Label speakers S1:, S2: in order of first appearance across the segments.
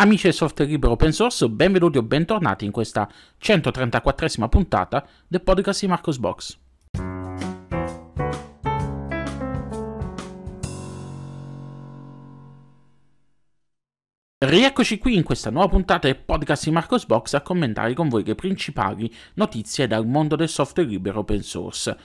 S1: Amici del software libero open source, benvenuti o bentornati in questa 134esima puntata del podcast di Marcos Box. Rieccoci qui in questa nuova puntata del podcast di Marcos Box a commentare con voi le principali notizie dal mondo del software libero open source.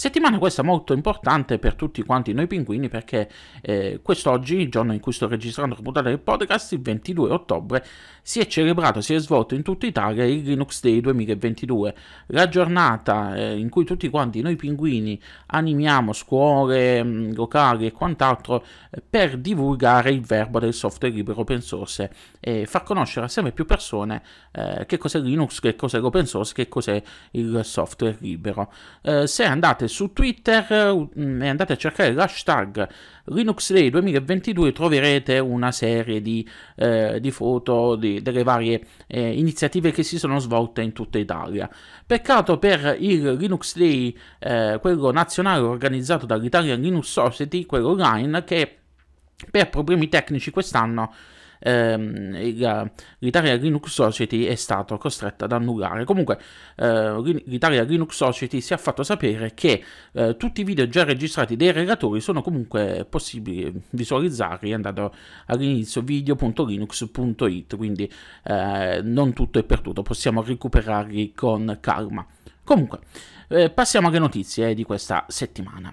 S1: Settimana questa molto importante per tutti quanti noi pinguini perché eh, quest'oggi, il giorno in cui sto registrando la puntata del podcast, il 22 ottobre, si è celebrato, si è svolto in tutta Italia il Linux Day 2022, la giornata eh, in cui tutti quanti noi pinguini animiamo scuole, mh, mm, locali e quant'altro eh, per divulgare il verbo del software libero open source e far conoscere a sempre più persone eh, che cos'è Linux, che cos'è l'open source, che cos'è il software libero. Eh, se andate su Twitter mm, e andate a cercare l'hashtag LinuxDay 2022 troverete una serie di, eh, di foto di, delle varie eh, iniziative che si sono svolte in tutta Italia. Peccato per il Linux Day, eh, quello nazionale organizzato dall'Italian Linux Society, quello online, che per problemi tecnici quest'anno ehm, l'Italia Linux Society è stato costretto ad annullare. Comunque eh, l'Italia Linux Society si è fatto sapere che eh, tutti i video già registrati dei relatori sono comunque possibili visualizzarli andando all'inizio video.linux.it, quindi eh, non tutto è per tutto, possiamo recuperarli con calma. Comunque, eh, passiamo alle notizie eh, di questa settimana.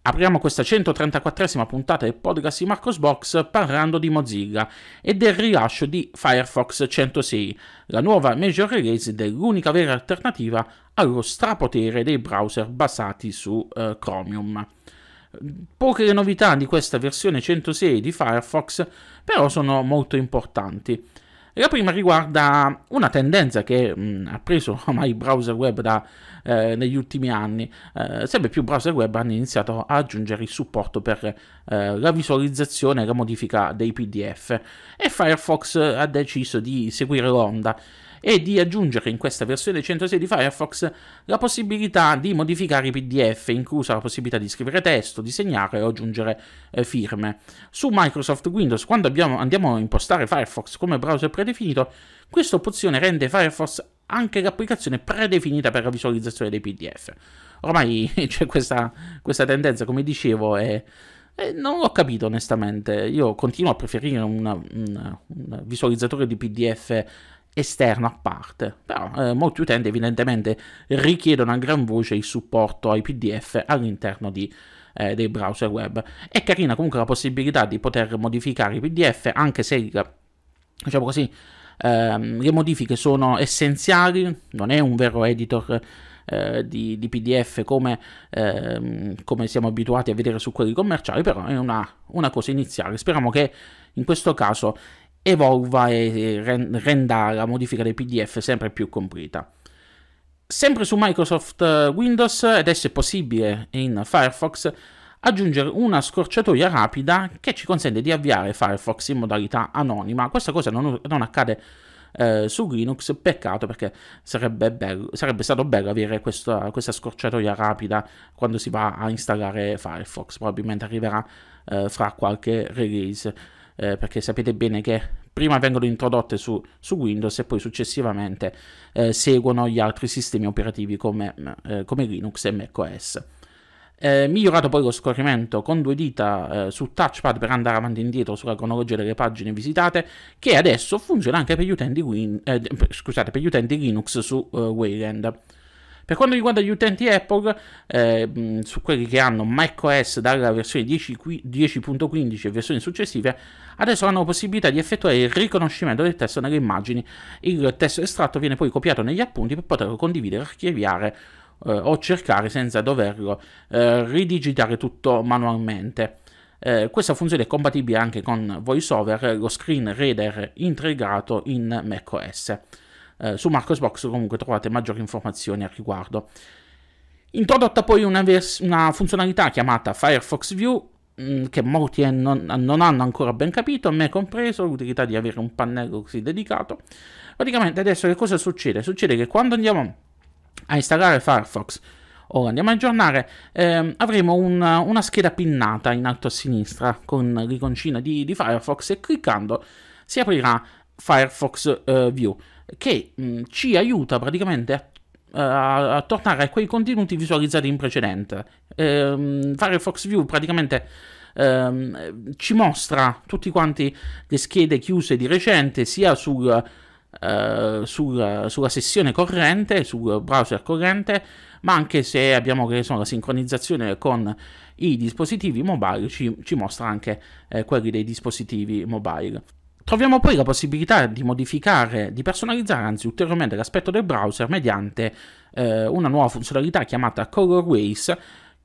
S1: Apriamo questa 134esima puntata del podcast di Marcosbox parlando di Mozilla e del rilascio di Firefox 106, la nuova major release dell'unica vera alternativa allo strapotere dei browser basati su eh, Chromium. Poche le novità di questa versione 106 di Firefox, però sono molto importanti. E la prima riguarda una tendenza che mh, mm, ha preso ormai i browser web da, eh, negli ultimi anni. Eh, sempre più browser web hanno iniziato a aggiungere il supporto per eh, la visualizzazione e la modifica dei PDF e Firefox eh, ha deciso di seguire l'onda e di aggiungere in questa versione 106 di Firefox la possibilità di modificare i PDF, inclusa la possibilità di scrivere testo, disegnare o aggiungere eh, firme. Su Microsoft Windows, quando abbiamo, andiamo a impostare Firefox come browser predefinito, questa opzione rende Firefox anche l'applicazione predefinita per la visualizzazione dei PDF. Ormai c'è questa, questa tendenza, come dicevo, e non l'ho capito onestamente, io continuo a preferire un visualizzatore di PDF esterno a parte, però eh, molti utenti evidentemente richiedono a gran voce il supporto ai PDF all'interno di, eh, dei browser web. È carina comunque la possibilità di poter modificare i PDF anche se diciamo così, ehm, le modifiche sono essenziali, non è un vero editor eh, di, di, PDF come, ehm, come, siamo abituati a vedere su quelli commerciali, però è una, una cosa iniziale. Speriamo che in questo caso evolva e renda la modifica del PDF sempre più completa. Sempre su Microsoft eh, Windows, adesso è possibile in Firefox aggiungere una scorciatoia rapida che ci consente di avviare Firefox in modalità anonima. Questa cosa non, non accade eh, su Linux, peccato perché sarebbe, bello, sarebbe stato bello avere questa, questa, scorciatoia rapida quando si va a installare Firefox, probabilmente arriverà eh, fra qualche release eh, perché sapete bene che prima vengono introdotte su, su Windows e poi successivamente eh, seguono gli altri sistemi operativi come, eh, come Linux e macOS. Eh, migliorato poi lo scorrimento con due dita eh, sul touchpad per andare avanti e indietro sulla cronologia delle pagine visitate, che adesso funziona anche per gli utenti, Win- eh, scusate, per gli utenti Linux su Wayland. Per quanto riguarda gli utenti Apple, eh, su quelli che hanno macOS dalla versione 10.15 e versioni successive, adesso hanno la possibilità di effettuare il riconoscimento del testo nelle immagini. Il testo estratto viene poi copiato negli appunti per poterlo condividere, archiviare eh, o cercare senza doverlo eh, ridigitare tutto manualmente. Eh, questa funzione è compatibile anche con VoiceOver, lo screen reader integrato in macOS. Eh, su Marcosbox comunque trovate maggiori informazioni al riguardo. Introdotta poi una, vers- una funzionalità chiamata Firefox View mh, mm, che molti eh, non, non, hanno ancora ben capito, me compreso, l'utilità di avere un pannello così dedicato. Praticamente adesso che cosa succede? Succede che quando andiamo a installare Firefox o andiamo a aggiornare, ehm, avremo una, una, scheda pinnata in alto a sinistra con l'iconcina di, di Firefox e cliccando si aprirà Firefox uh, View, che mh, mm, ci aiuta praticamente a a, a tornare a quei contenuti visualizzati in precedente. Ehm, Firefox View praticamente ehm, ci mostra tutti quanti le schede chiuse di recente, sia sul, eh, sul, sulla sessione corrente, sul browser corrente, ma anche se abbiamo che sono, la sincronizzazione con i dispositivi mobile, ci, ci mostra anche eh, quelli dei dispositivi mobile. Troviamo poi la possibilità di modificare, di personalizzare anzi ulteriormente l'aspetto del browser mediante eh, una nuova funzionalità chiamata Colorways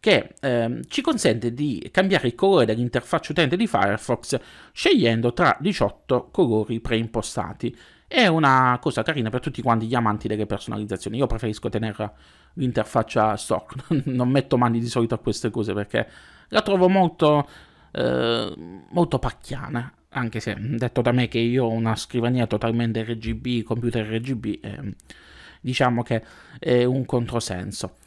S1: che eh, ci consente di cambiare il colore dell'interfaccia utente di Firefox scegliendo tra 18 colori preimpostati. È una cosa carina per tutti quanti gli amanti delle personalizzazioni. Io preferisco tenere l'interfaccia stock, non metto mani di solito a queste cose perché la trovo molto, eh, molto pacchiana anche se detto da me che io ho una scrivania totalmente RGB, computer RGB, eh, diciamo che è un controsenso.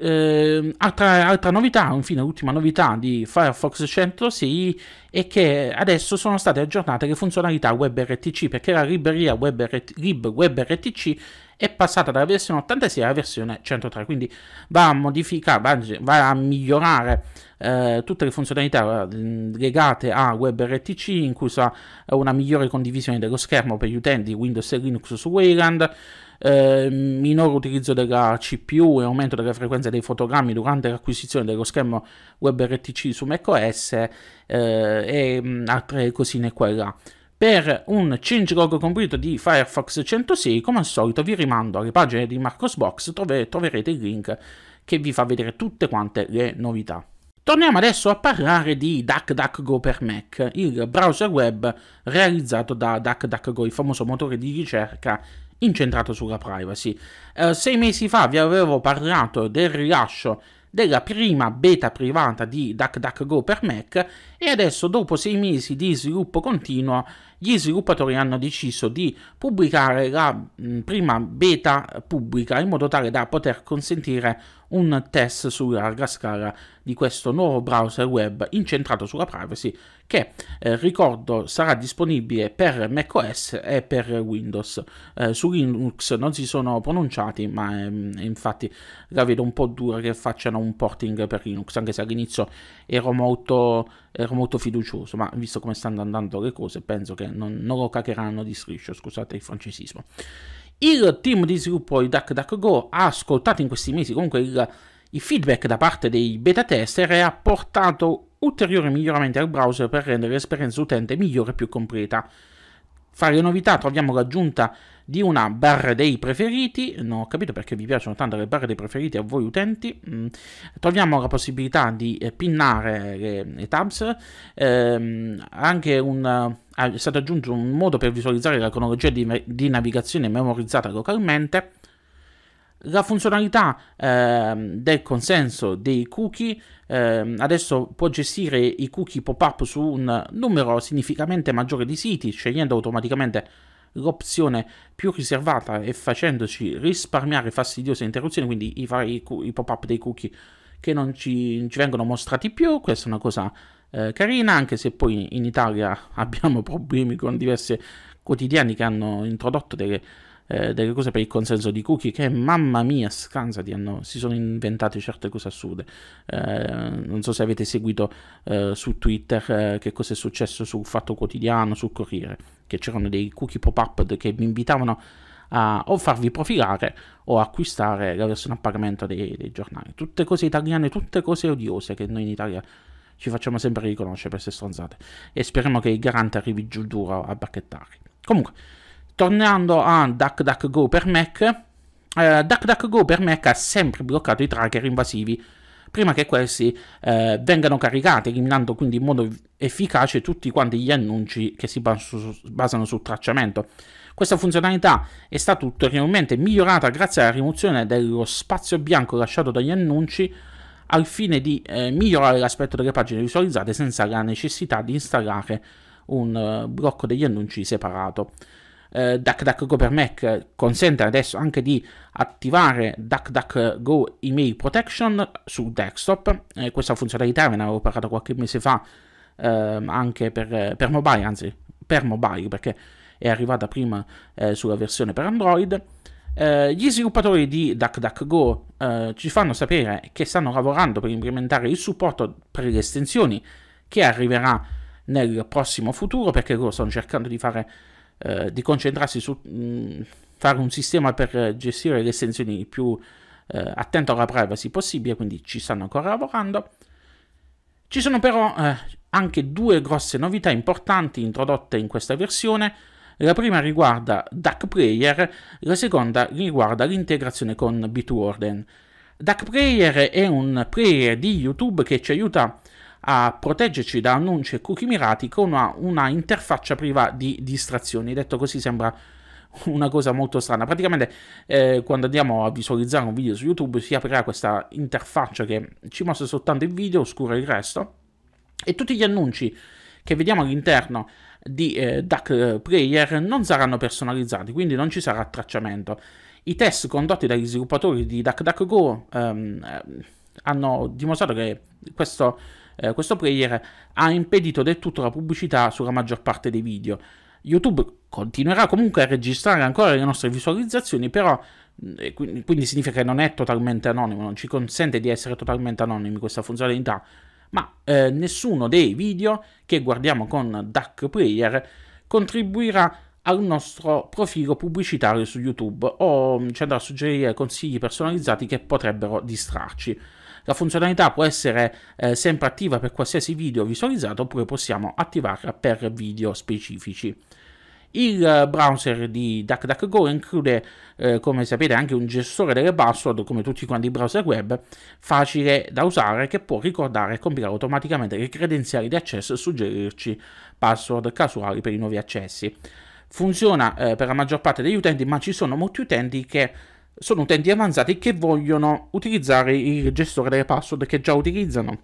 S1: Eh, altra, altra, novità, infine l'ultima novità di Firefox 106 è che adesso sono state aggiornate le funzionalità WebRTC perché la libreria WebRT, libWebRTC è passata dalla versione 86 alla versione 103, quindi va a modificare, va va a migliorare eh, tutte le funzionalità mm, legate a WebRTC, inclusa una migliore condivisione dello schermo per gli utenti Windows e Linux su Wayland, eh, minore utilizzo della CPU e aumento della frequenza dei fotogrammi durante l'acquisizione dello schermo WebRTC su macOS eh, e mm, altre cosine qua e là. Per un changelog completo di Firefox 106, come al solito, vi rimando alle pagine di Marcosbox, dove troverete il link che vi fa vedere tutte quante le novità. Torniamo adesso a parlare di DuckDuckGo per Mac, il browser web realizzato da DuckDuckGo, il famoso motore di ricerca incentrato sulla privacy. Eh, sei mesi fa vi avevo parlato del rilascio della prima beta privata di DuckDuckGo per Mac e adesso dopo sei mesi di sviluppo continuo gli sviluppatori hanno deciso di pubblicare la mm, prima beta pubblica in modo tale da poter consentire un test su larga scala di questo nuovo browser web incentrato sulla privacy che eh, ricordo sarà disponibile per macOS e per Windows eh, su Linux non si sono pronunciati ma ehm, infatti la vedo un po' dura che facciano un porting per Linux anche se all'inizio ero molto ero molto fiducioso, ma visto come stanno andando le cose, penso che non, non lo cacheranno di striscio, scusate il francesismo. Il team di sviluppo di DuckDuckGo ha ascoltato in questi mesi comunque il, il feedback da parte dei beta tester e ha portato ulteriori miglioramenti al browser per rendere l'esperienza utente migliore e più completa. Fra le novità troviamo l'aggiunta di una barra dei preferiti, non ho capito perché vi piacciono tanto le barre dei preferiti a voi utenti, mm. troviamo la possibilità di eh, pinnare le, eh, le tabs, ehm, anche un, eh, è stato aggiunto un modo per visualizzare la cronologia di, di navigazione memorizzata localmente, la funzionalità ehm, del consenso dei cookie ehm, adesso può gestire i cookie pop-up su un numero significativamente maggiore di siti, scegliendo automaticamente l'opzione più riservata e facendoci risparmiare fastidiose interruzioni, quindi i, vari, i pop-up dei cookie che non ci, ci, vengono mostrati più, questa è una cosa eh, carina, anche se poi in Italia abbiamo problemi con diversi quotidiani che hanno introdotto delle eh, delle cose per il consenso di Cookie che mamma mia scansati hanno, si sono inventate certe cose assurde eh, non so se avete seguito eh, su Twitter eh, che cosa è successo sul Fatto Quotidiano sul Corriere che c'erano dei cookie pop-up che mi invitavano a o farvi profilare o acquistare la versione a pagamento dei, dei giornali tutte cose italiane, tutte cose odiose che noi in Italia ci facciamo sempre riconoscere per queste stronzate e speriamo che il garante arrivi giù duro a bacchettarli comunque tornando a DuckDuckGo per Mac, eh, DuckDuckGo per Mac ha sempre bloccato i tracker invasivi prima che questi eh, vengano caricati, eliminando quindi in modo efficace tutti quanti gli annunci che si basano, basano sul tracciamento. Questa funzionalità è stata ulteriormente migliorata grazie alla rimozione dello spazio bianco lasciato dagli annunci al fine di eh, migliorare l'aspetto delle pagine visualizzate senza la necessità di installare un eh, blocco degli annunci separato eh, DuckDuckGo per Mac consente adesso anche di attivare DuckDuckGo Email Protection su desktop. Eh, questa funzionalità ve ne avevo parlato qualche mese fa eh, anche per, per, mobile, anzi per mobile perché è arrivata prima eh, sulla versione per Android. Eh, gli sviluppatori di DuckDuckGo eh, ci fanno sapere che stanno lavorando per implementare il supporto per le estensioni che arriverà nel prossimo futuro perché loro stanno cercando di fare eh, di concentrarsi su mh, mm, fare un sistema per eh, gestire le estensioni più eh, attento alla privacy possibile, quindi ci stanno ancora lavorando. Ci sono però eh, anche due grosse novità importanti introdotte in questa versione. La prima riguarda Duck Player, la seconda riguarda l'integrazione con Bitwarden. Duck Player è un player di YouTube che ci aiuta a a proteggerci da annunci e cookie mirati con una, una interfaccia priva di distrazioni. Detto così sembra una cosa molto strana. Praticamente eh, quando andiamo a visualizzare un video su YouTube si aprirà questa interfaccia che ci mostra soltanto il video, oscura il resto e tutti gli annunci che vediamo all'interno di eh, Duck eh, Player non saranno personalizzati, quindi non ci sarà tracciamento. I test condotti dagli sviluppatori di DuckDuckGo ehm, eh, hanno dimostrato che questo eh, questo player ha impedito del tutto la pubblicità sulla maggior parte dei video. YouTube continuerà comunque a registrare ancora le nostre visualizzazioni, però mm, quindi significa che non è totalmente anonimo, non ci consente di essere totalmente anonimi questa funzionalità, ma eh, nessuno dei video che guardiamo con DAC Player contribuirà al nostro profilo pubblicitario su YouTube o mm, ci andrà a suggerire consigli personalizzati che potrebbero distrarci. La funzionalità può essere eh, sempre attiva per qualsiasi video visualizzato oppure possiamo attivarla per video specifici. Il eh, browser di DuckDuckGo include, eh, come sapete, anche un gestore delle password, come tutti quanti i browser web, facile da usare che può ricordare e compilare automaticamente le credenziali di accesso e suggerirci password casuali per i nuovi accessi. Funziona eh, per la maggior parte degli utenti, ma ci sono molti utenti che sono utenti avanzati che vogliono utilizzare il gestore delle password che già utilizzano.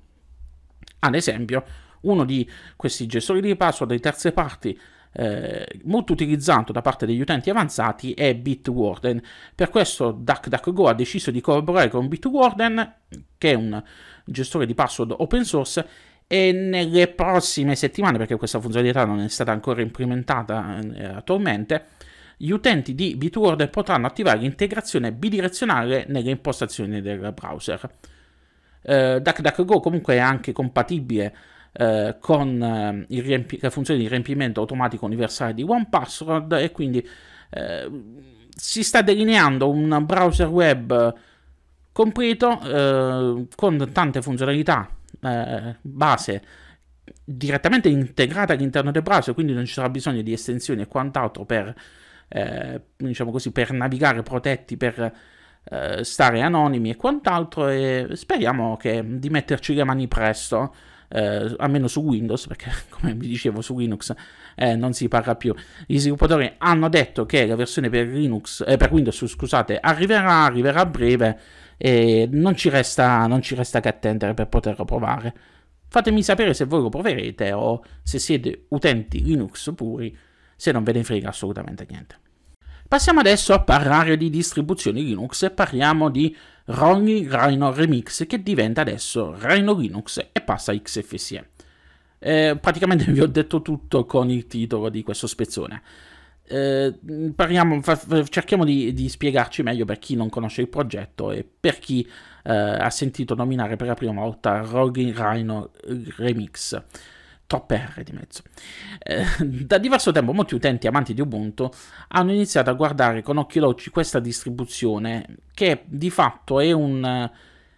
S1: Ad esempio, uno di questi gestori di password di terze parti eh, molto utilizzato da parte degli utenti avanzati è Bitwarden. Per questo DuckDuckGo ha deciso di collaborare con Bitwarden, che è un gestore di password open source, e nelle prossime settimane, perché questa funzionalità non è stata ancora implementata eh, attualmente, gli utenti di Bitword potranno attivare l'integrazione bidirezionale nelle impostazioni del browser. Eh, DuckDuckGo comunque è anche compatibile eh, con eh, riempi- la funzione di riempimento automatico universale di OnePassword e quindi eh, si sta delineando un browser web completo eh, con tante funzionalità eh, base direttamente integrate all'interno del browser, quindi non ci sarà bisogno di estensioni e quant'altro per eh, diciamo così, per navigare protetti, per eh, stare anonimi e quant'altro e speriamo che, di metterci le mani presto. Eh, almeno su Windows, perché come vi dicevo su Linux eh, non si parla più. Gli sviluppatori hanno detto che la versione per, Linux, eh, per Windows scusate, arriverà, arriverà a breve e non ci, resta, non ci resta che attendere per poterlo provare. Fatemi sapere se voi lo proverete o se siete utenti Linux puri se non ve ne frega assolutamente niente. Passiamo adesso a parlare di distribuzioni Linux e parliamo di Ronny Rhino Remix che diventa adesso Rhino Linux e passa a XFSE. Eh, praticamente vi ho detto tutto con il titolo di questo spezzone. Eh, parliamo, fa, cerchiamo di, di, spiegarci meglio per chi non conosce il progetto e per chi eh, ha sentito nominare per la prima volta Rogue Rhino Remix troppe R di mezzo. Eh, da diverso tempo molti utenti amanti di Ubuntu hanno iniziato a guardare con occhi logici questa distribuzione che di fatto un,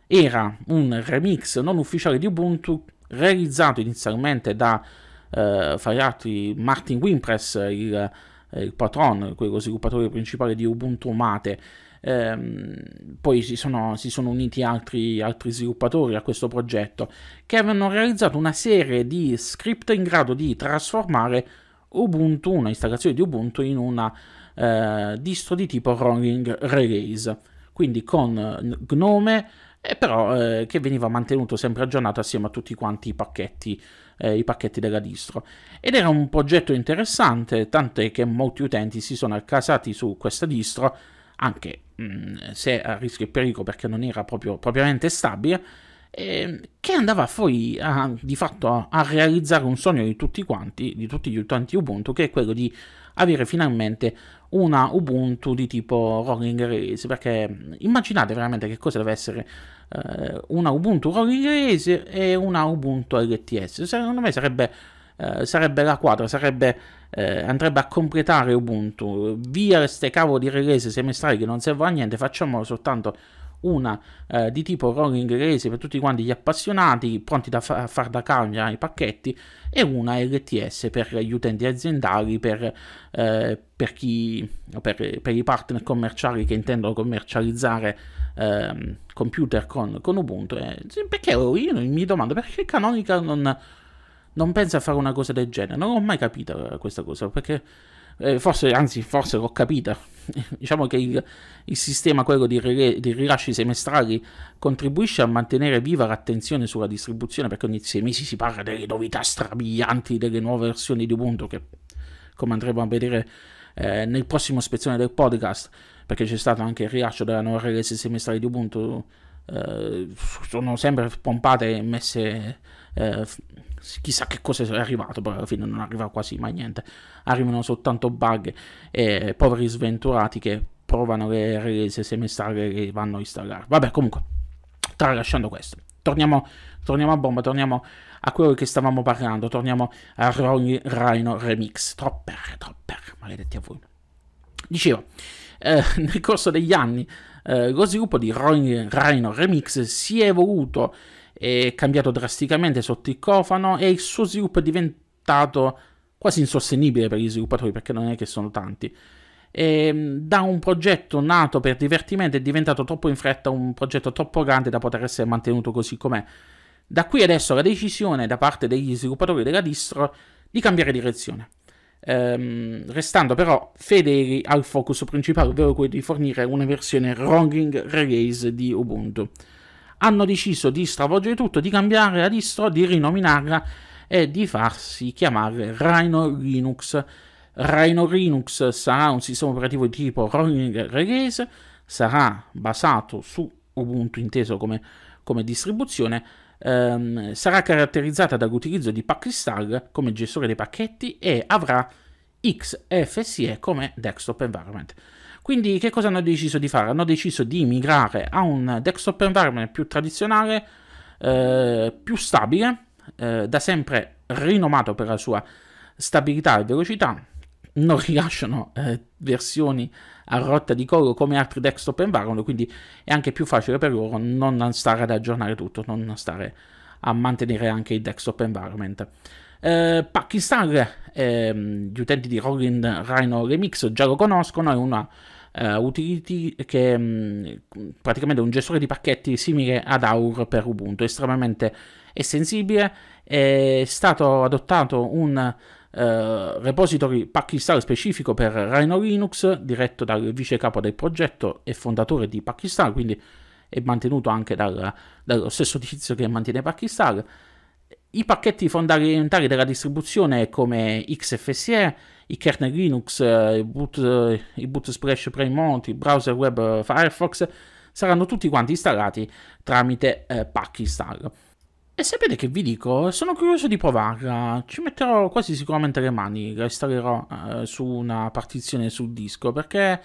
S1: era un remix non ufficiale di Ubuntu realizzato inizialmente da eh, fra altri Martin Wimpress, il, eh, il patron, quello sviluppatore principale di Ubuntu Mate, Ehm, poi si sono, si sono uniti altri, altri, sviluppatori a questo progetto che avevano realizzato una serie di script in grado di trasformare Ubuntu, una installazione di Ubuntu, in una eh, distro di tipo rolling release, quindi con Gnome. Eh, però eh, che veniva mantenuto sempre aggiornato assieme a tutti quanti i pacchetti, eh, i pacchetti della distro. Ed era un progetto interessante, tant'è che molti utenti si sono accasati su questa distro, anche Mm, se a rischio e pericolo perché non era proprio, propriamente stabile, eh, che andava poi a, di fatto a, a, realizzare un sogno di tutti quanti, di tutti gli utenti Ubuntu, che è quello di avere finalmente una Ubuntu di tipo rolling Race, perché mm, immaginate veramente che cosa deve essere eh, una Ubuntu rolling Race e una Ubuntu LTS, secondo me sarebbe eh, sarebbe la quadra, sarebbe, eh, andrebbe a completare Ubuntu. Via queste cavo di release semestrali che non servono a niente, facciamolo soltanto una eh, di tipo rolling release per tutti quanti gli appassionati pronti da fa- far da cambio ai pacchetti e una LTS per gli utenti aziendali, per, eh, per, chi, per, per i partner commerciali che intendono commercializzare eh, computer con, con Ubuntu. Eh, perché io mi domando perché Canonical non non pensa a fare una cosa del genere. Non ho mai capito eh, questa cosa perché. Eh, forse, anzi, forse l'ho capita. diciamo che il, il sistema, quello di, rile- di, rilasci semestrali, contribuisce a mantenere viva l'attenzione sulla distribuzione perché ogni sei mesi si parla delle novità strabilianti, delle nuove versioni di Ubuntu che, come andremo a vedere eh, nel prossimo spezione del podcast, perché c'è stato anche il rilascio della nuova release semestrale di Ubuntu, eh, sono sempre pompate e messe... Eh, f- chissà che cosa è arrivato, però alla fine non arriva quasi mai niente, arrivano soltanto bug e poveri sventurati che provano le release semestrali che vanno a installare. Vabbè, comunque, tralasciando questo, torniamo, torniamo a bomba, torniamo a quello che stavamo parlando, torniamo a Ronnie Rhino Remix, tropper, tropper, maledetti a voi. Dicevo, eh, nel corso degli anni eh, lo sviluppo di Ronnie Rhino Remix si è evoluto è cambiato drasticamente sotto il cofano e il suo sviluppo è diventato quasi insostenibile per gli sviluppatori perché non è che sono tanti. E, ehm, da un progetto nato per divertimento è diventato troppo in fretta un progetto troppo grande da poter essere mantenuto così com'è. Da qui adesso la decisione da parte degli sviluppatori della distro di cambiare direzione, ehm, restando però fedeli al focus principale, ovvero quello di fornire una versione rolling release di Ubuntu hanno deciso di stravolgere tutto, di cambiare la distro, di rinominarla e di farsi chiamare Rhino Linux. Rhino Linux sarà un sistema operativo di tipo rolling release, sarà basato su Ubuntu inteso come, come distribuzione, ehm, sarà caratterizzata dall'utilizzo di PackCrystal come gestore dei pacchetti e avrà XFSE come desktop environment. Quindi che cosa hanno deciso di fare? Hanno deciso di migrare a un desktop environment più tradizionale, eh, più stabile, eh, da sempre rinomato per la sua stabilità e velocità. Non rilasciano eh, versioni a rotta di collo come altri desktop environment, quindi è anche più facile per loro non stare ad aggiornare tutto, non stare a mantenere anche il desktop environment. Eh, Pakistan, ehm, gli utenti di Rolling Rhino Remix già lo conoscono, è una eh, utility che mh, mm, praticamente un gestore di pacchetti simile ad Aur per Ubuntu, estremamente sensibile, è stato adottato un Uh, repository pack install specifico per Rhino Linux, diretto dal vice capo del progetto e fondatore di pack install, quindi è mantenuto anche dal, dallo stesso tizio che mantiene pack install. I pacchetti fondamentali della distribuzione come XFSE, i kernel Linux, eh, i boot, eh, i boot Splash Premont, il browser web eh, Firefox saranno tutti quanti installati tramite eh, pack install. E sapete che vi dico? Sono curioso di provarla, ci metterò quasi sicuramente le mani, la installerò eh, su una partizione sul disco perché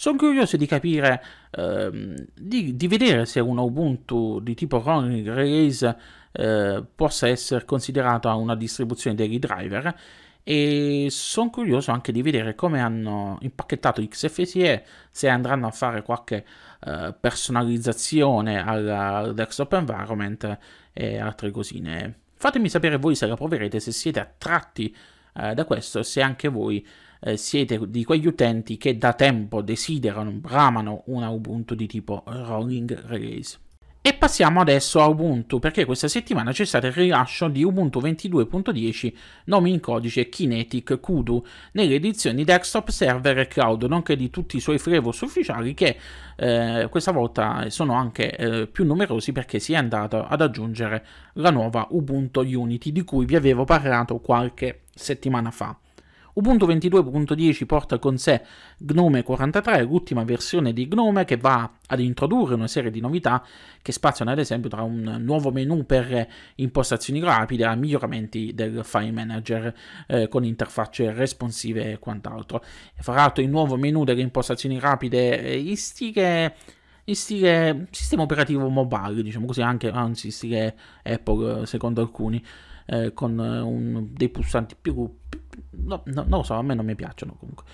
S1: sono curioso di capire, ehm, di, di, vedere se un Ubuntu di tipo rolling Race eh, possa essere considerato una distribuzione degli driver e sono curioso anche di vedere come hanno impacchettato XFSE, se andranno a fare qualche eh, personalizzazione alla, al desktop environment e altre cosine. Fatemi sapere voi se la proverete, se siete attratti eh, da questo se anche voi eh, siete di quegli utenti che da tempo desiderano, bramano un Ubuntu di tipo rolling release. E passiamo adesso a Ubuntu, perché questa settimana c'è stato il rilascio di Ubuntu 22.10, nome in codice Kinetic Kudu, nelle edizioni desktop, server e cloud, nonché di tutti i suoi flavors ufficiali che eh, questa volta sono anche eh, più numerosi perché si è andato ad aggiungere la nuova Ubuntu Unity di cui vi avevo parlato qualche settimana fa. Ubuntu 22.10 porta con sé Gnome 43, l'ultima versione di Gnome che va ad introdurre una serie di novità che spaziano ad esempio tra un nuovo menu per impostazioni rapide a miglioramenti del file manager eh, con interfacce responsive e quant'altro. Fra l'altro il nuovo menu delle impostazioni rapide eh, istiche in stile sistema operativo mobile, diciamo così, anche anzi in stile Apple secondo alcuni, eh, con eh, un, dei pulsanti più, più no, no, non lo so, a me non mi piacciono comunque.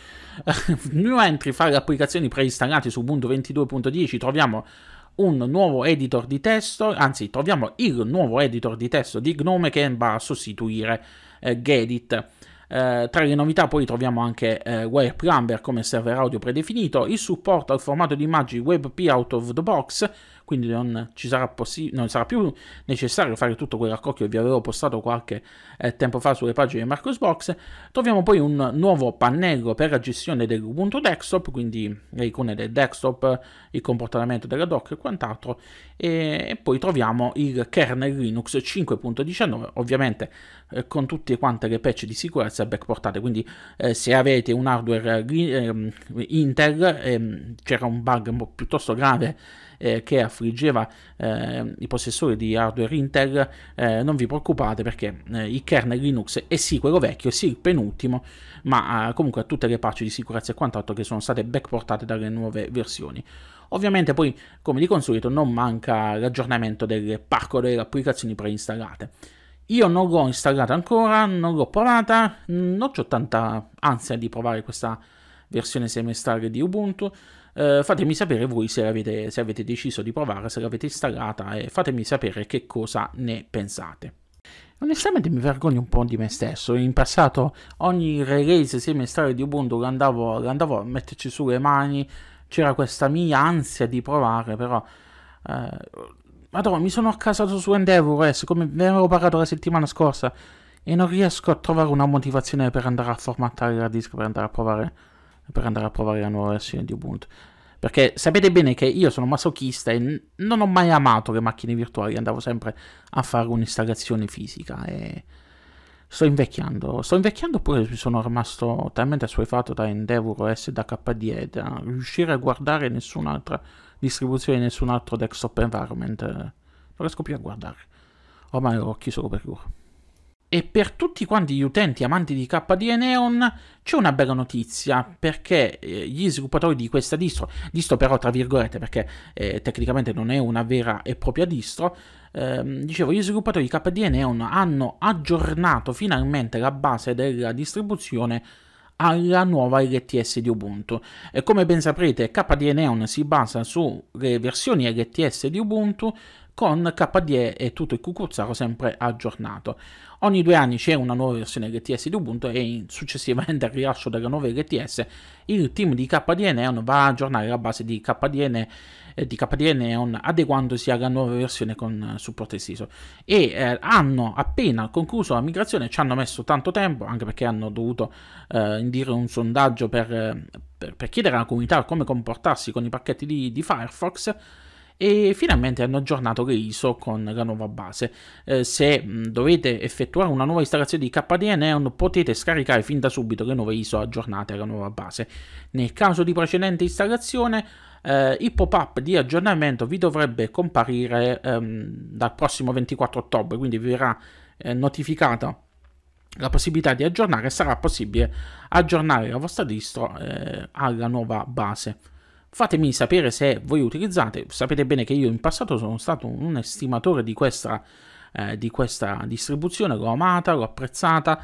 S1: New Entry fare applicazioni preinstallate su Ubuntu 22.10, troviamo un nuovo editor di testo, anzi troviamo il nuovo editor di testo di Gnome che va a sostituire eh, Gedit. Eh, tra le novità poi troviamo anche eh, Wire Plumber come server audio predefinito, il supporto al formato di immagini WebP out of the box, quindi non, sarà possi- non sarà più necessario fare tutto quel raccordo che vi avevo postato qualche eh, tempo fa sulle pagine di Marcosbox. Troviamo poi un nuovo pannello per la gestione dell'Ubuntu desktop, quindi le icone del desktop, il comportamento della doc e quant'altro, e, e poi troviamo il kernel Linux 5.19, ovviamente eh, con tutte quante le patch di sicurezza backportate, quindi eh, se avete un hardware ehm, Intel, ehm, c'era un bug piuttosto grave eh, che affliggeva eh, i possessori di hardware Intel, eh, non vi preoccupate perché eh, il kernel Linux è sì quello vecchio, sì il penultimo, ma eh, comunque tutte le patch di sicurezza e quant'altro che sono state backportate dalle nuove versioni. Ovviamente poi, come di consueto, non manca l'aggiornamento del parco delle applicazioni preinstallate. Io non l'ho installata ancora, non l'ho provata, non ho tanta ansia di provare questa versione semestrale di Ubuntu, eh, fatemi sapere voi se avete, se avete deciso di provare, se l'avete installata e fatemi sapere che cosa ne pensate. Onestamente mi vergogno un po' di me stesso, in passato ogni release semestrale di Ubuntu l'andavo, l'andavo a metterci sulle mani, c'era questa mia ansia di provare, però... Eh, Madonna, mi sono accasato su Endeavor S, come ne avevo parlato la settimana scorsa, e non riesco a trovare una motivazione per andare a formattare la disco, per andare a provare per andare a provare la nuova versione di Ubuntu. Perché sapete bene che io sono masochista e non ho mai amato le macchine virtuali, andavo sempre a fare un'installazione fisica e sto invecchiando. Sto invecchiando oppure sono rimasto talmente assuefatto da Endeavor OS e da KDE da riuscire a guardare nessun'altra distribuzione, nessun altro desktop environment. Eh, non riesco più a guardare. Ormai ho occhi solo per loro. E per tutti quanti gli utenti amanti di KDE Neon c'è una bella notizia perché eh, gli sviluppatori di questa distro, distro però tra virgolette perché eh, tecnicamente non è una vera e propria distro, ehm, dicevo gli sviluppatori di KDE Neon hanno aggiornato finalmente la base della distribuzione alla nuova LTS di Ubuntu. E come ben saprete KDE Neon si basa sulle versioni LTS di Ubuntu con KDE e tutto il cucuzzaro sempre aggiornato. Ogni due anni c'è una nuova versione LTS di Ubuntu e successivamente al rilascio della nuova LTS il team di KDE Neon va a aggiornare la base di KDE, eh, di KDE Neon adeguandosi alla nuova versione con eh, supporto esteso. E eh, hanno appena concluso la migrazione, ci hanno messo tanto tempo, anche perché hanno dovuto eh, indire un sondaggio per, eh, per, per, chiedere alla comunità come comportarsi con i pacchetti di, di Firefox e finalmente hanno aggiornato l'ISO con la nuova base. Eh, se mh, mm, dovete effettuare una nuova installazione di KDE Neon potete scaricare fin da subito le nuove ISO aggiornate alla nuova base. Nel caso di precedente installazione eh, il pop-up di aggiornamento vi dovrebbe comparire ehm, dal prossimo 24 ottobre, quindi vi verrà eh, notificata la possibilità di aggiornare e sarà possibile aggiornare la vostra distro eh, alla nuova base. Fatemi sapere se voi utilizzate, sapete bene che io in passato sono stato un estimatore di questa, eh, di questa distribuzione, l'ho amata, l'ho apprezzata,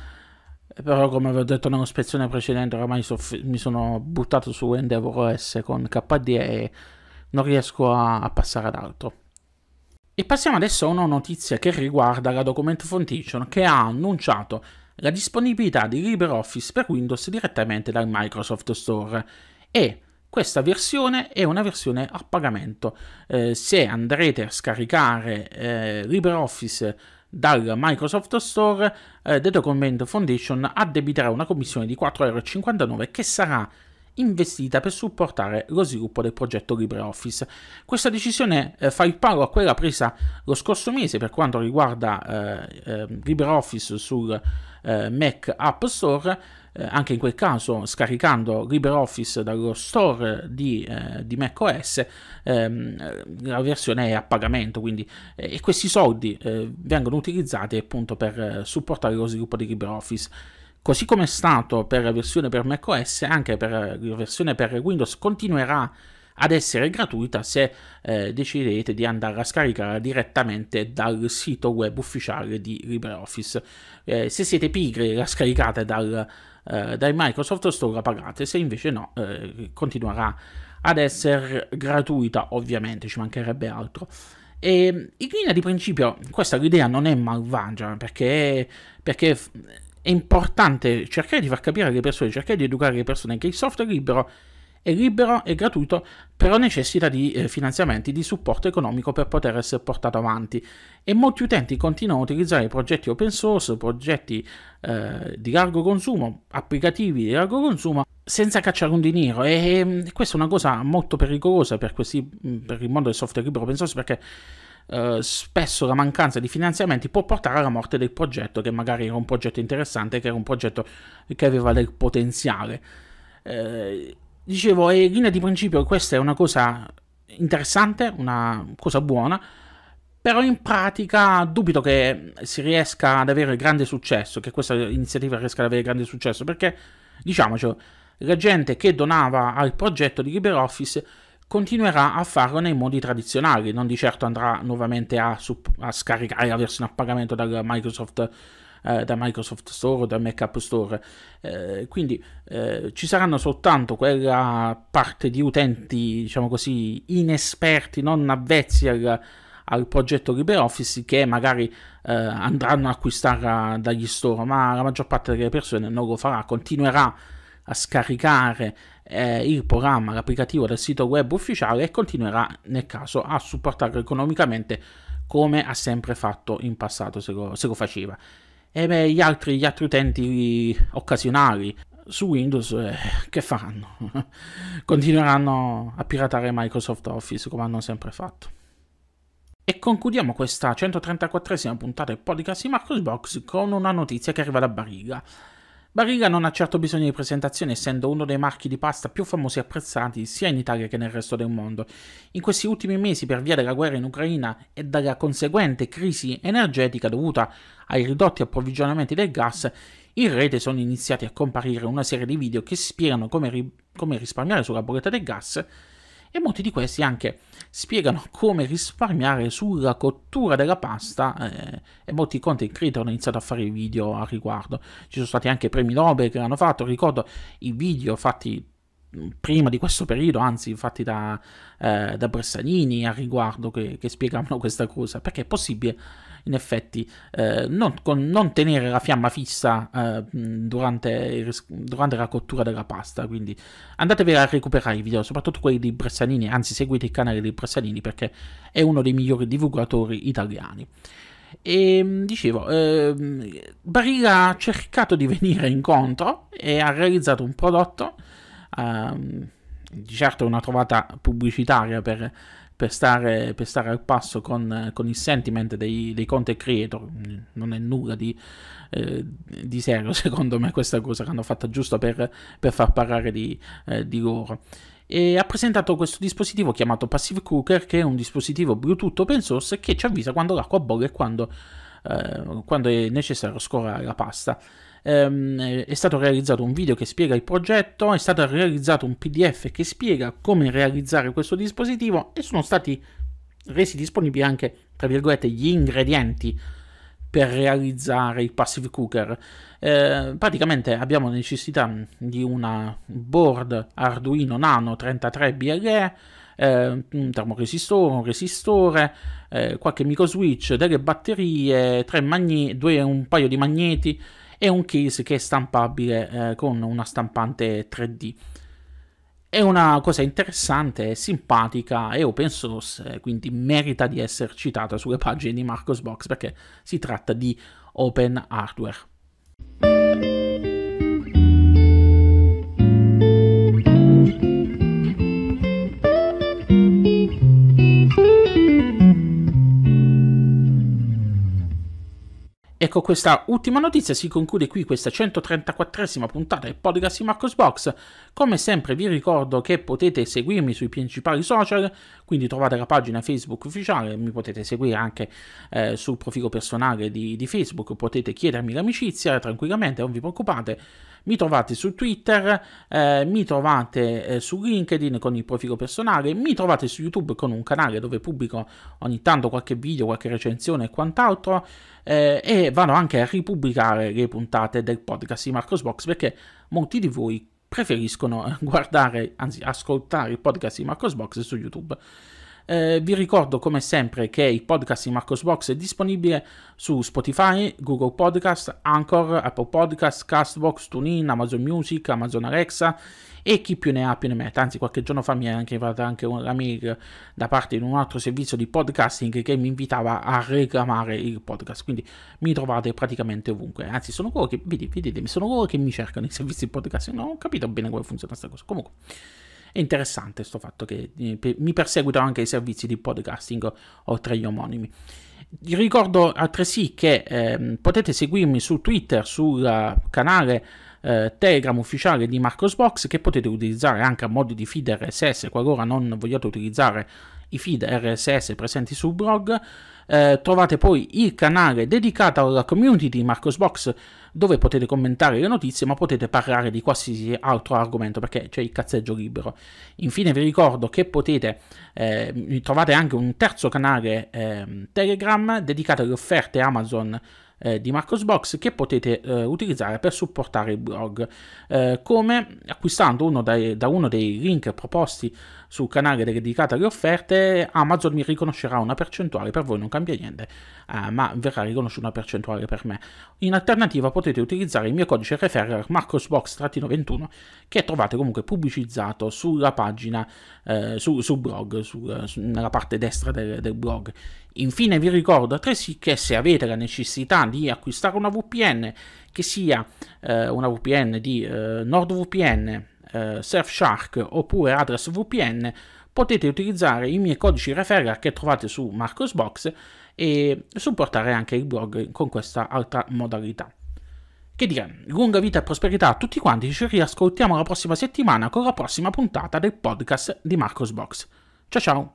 S1: però come vi ho detto nella spezione precedente ormai soff- mi sono buttato su Endeavor OS con KDE e non riesco a, a passare ad altro. E passiamo adesso a una notizia che riguarda la Document Foundation che ha annunciato la disponibilità di LibreOffice per Windows direttamente dal Microsoft Store e questa versione è una versione a pagamento. Eh, se andrete a scaricare eh, LibreOffice dal Microsoft Store, eh, The Document Foundation addebiterà una commissione di 4,59€ che sarà investita per supportare lo sviluppo del progetto LibreOffice. Questa decisione eh, fa il palo a quella presa lo scorso mese per quanto riguarda eh, eh, LibreOffice sul eh, Mac App Store eh, anche in quel caso scaricando LibreOffice dallo store di, eh, di macOS, ehm, la versione è a pagamento, quindi eh, e questi soldi eh, vengono utilizzati appunto per eh, supportare lo sviluppo di LibreOffice. Così come è stato per la versione per macOS, anche per eh, la versione per Windows continuerà ad essere gratuita se eh, decidete di andarla a scaricare direttamente dal sito web ufficiale di LibreOffice. Eh, se siete pigri la scaricate dal, eh, dai Microsoft Store pagate, se invece no eh, continuerà ad essere gratuita ovviamente, ci mancherebbe altro. E in linea di principio questa idea non è malvagia perché, perché è importante cercare di far capire alle persone, cercare di educare le persone che il software libero è libero e gratuito, però necessita di eh, finanziamenti di supporto economico per poter essere portato avanti e molti utenti continuano a utilizzare progetti open source, progetti eh, di largo consumo, applicativi di largo consumo senza cacciare un dinero e, e ehm, questa è una cosa molto pericolosa per, questi, mm, per il mondo del software libero open source perché Uh, spesso la mancanza di finanziamenti può portare alla morte del progetto, che magari era un progetto interessante, che era un progetto che aveva del potenziale. Eh, dicevo, in linea di principio, questa è una cosa interessante, una cosa buona, però in pratica dubito che si riesca ad avere grande successo, che questa iniziativa riesca ad avere grande successo, perché diciamocelo, la gente che donava al progetto di LibreOffice continuerà a farlo nei modi tradizionali, non di certo andrà nuovamente a, a scaricare la versione a pagamento dal Microsoft eh, da Microsoft Store o da Mac App Store. Eh, quindi eh, ci saranno soltanto quella parte di utenti, diciamo così, inesperti, non avvezzi al, al progetto LibreOffice che magari eh, andranno a acquistare dagli store, ma la maggior parte delle persone non lo farà, continuerà a scaricare eh, il programma, l'applicativo dal sito web ufficiale e continuerà nel caso a supportarlo economicamente come ha sempre fatto in passato se lo, se lo faceva e beh, gli altri, gli altri utenti occasionali su Windows eh, che faranno? Continueranno a piratare Microsoft Office come hanno sempre fatto. E concludiamo questa 134esima puntata del podcast di Marcos Box con una notizia che arriva da Bariga. Barilla non ha certo bisogno di presentazione, essendo uno dei marchi di pasta più famosi e apprezzati sia in Italia che nel resto del mondo. In questi ultimi mesi, per via della guerra in Ucraina e dalla conseguente crisi energetica dovuta ai ridotti approvvigionamenti del gas, in rete sono iniziati a comparire una serie di video che spiegano come, ri- come risparmiare sulla bolletta del gas e molti di questi anche spiegano come risparmiare sulla cottura della pasta eh, e molti content creator hanno iniziato a fare video a riguardo. Ci sono stati anche premi Nobel che l'hanno fatto, ricordo i video fatti mm, prima di questo periodo, anzi fatti da, eh, da Bressanini a riguardo che, che spiegavano questa cosa, perché è possibile in effetti eh, non, con, non, tenere la fiamma fissa eh, durante, il, durante, la cottura della pasta, quindi andatevi a recuperare i video, soprattutto quelli di Bressanini, anzi seguite il canale di Bressanini perché è uno dei migliori divulgatori italiani. E ehm, dicevo, eh, Barilla ha cercato di venire incontro e ha realizzato un prodotto. Um, di certo è una trovata pubblicitaria per, per, stare, per stare, al passo con, con il sentiment dei, dei, content creator. Non è nulla di, eh, di, serio, secondo me, questa cosa che hanno fatto giusto per, per far parlare di, eh, di loro e ha presentato questo dispositivo chiamato Passive Cooker, che è un dispositivo Bluetooth open source che ci avvisa quando l'acqua bolle e quando, eh, quando è necessario scorrere la pasta ehm, è stato realizzato un video che spiega il progetto, è stato realizzato un PDF che spiega come realizzare questo dispositivo e sono stati resi disponibili anche, tra virgolette, gli ingredienti per realizzare il passive cooker. Eh, praticamente abbiamo necessità di una board Arduino Nano 33 BLE, eh, un termoresistore, un resistore, eh, qualche microswitch, delle batterie, magne- due, un paio di magneti, e un case che è stampabile eh, con una stampante 3D. È una cosa interessante, simpatica e open source, eh, quindi merita di essere citata sulle pagine di Marcosbox perché si tratta di open hardware. Ecco questa ultima notizia si conclude qui questa 134esima puntata del podcast di Marcos Box. Come sempre vi ricordo che potete seguirmi sui principali social, quindi trovate la pagina Facebook ufficiale, mi potete seguire anche eh, sul profilo personale di, di Facebook, potete chiedermi l'amicizia tranquillamente, non vi preoccupate. Mi trovate su Twitter, eh, mi trovate eh, su LinkedIn con il profilo personale, mi trovate su YouTube con un canale dove pubblico ogni tanto qualche video, qualche recensione e quant'altro. Eh, e vado anche a ripubblicare le puntate del podcast di Marcos Box perché molti di voi preferiscono guardare, anzi ascoltare il podcast di Marcos Box su YouTube. Eh, vi ricordo come sempre che il podcast di Marcosbox è disponibile su Spotify, Google Podcast, Anchor, Apple Podcast, Castbox, TuneIn, Amazon Music, Amazon Alexa e chi più ne ha più ne mette. Anzi, qualche giorno fa mi è anche arrivata anche una mail da parte di un altro servizio di podcasting che mi invitava a reclamare il podcast. Quindi mi trovate praticamente ovunque. Anzi, sono coloro che, vedete, vedete, sono coloro che mi cercano i servizi di podcasting. Non ho capito bene come funziona questa cosa. Comunque. È interessante questo fatto che eh, mi perseguitano anche i servizi di podcasting oltre agli omonimi. Vi Ricordo altresì che eh, potete seguirmi su Twitter, sul canale eh, Telegram ufficiale di Marcosbox, che potete utilizzare anche a modo di feed RSS qualora non vogliate utilizzare i feed RSS presenti sul blog eh, trovate poi il canale dedicato alla community di Marcosbox dove potete commentare le notizie ma potete parlare di qualsiasi altro argomento perché c'è il cazzeggio libero. Infine vi ricordo che potete, eh, trovate anche un terzo canale eh, Telegram dedicato alle offerte Amazon eh, di Marcosbox che potete eh, utilizzare per supportare il blog, eh, come acquistando uno dai, da uno dei link proposti sul canale dedicato alle offerte, Amazon mi riconoscerà una percentuale, per voi non cambia niente, eh, ma verrà riconosciuta una percentuale per me. In alternativa potete utilizzare il mio codice referral Marcosbox-21 che trovate comunque pubblicizzato sulla pagina, eh, sul, sul blog, sul, eh, nella parte destra del, del blog Infine vi ricordo altresì che se avete la necessità di acquistare una VPN che sia eh, una VPN di eh, NordVPN, eh, Surfshark oppure Address VPN potete utilizzare i miei codici referral che trovate su Marcosbox e supportare anche il blog con questa altra modalità. Che dire, lunga vita e prosperità a tutti quanti, ci riascoltiamo la prossima settimana con la prossima puntata del podcast di Marcosbox. Ciao ciao!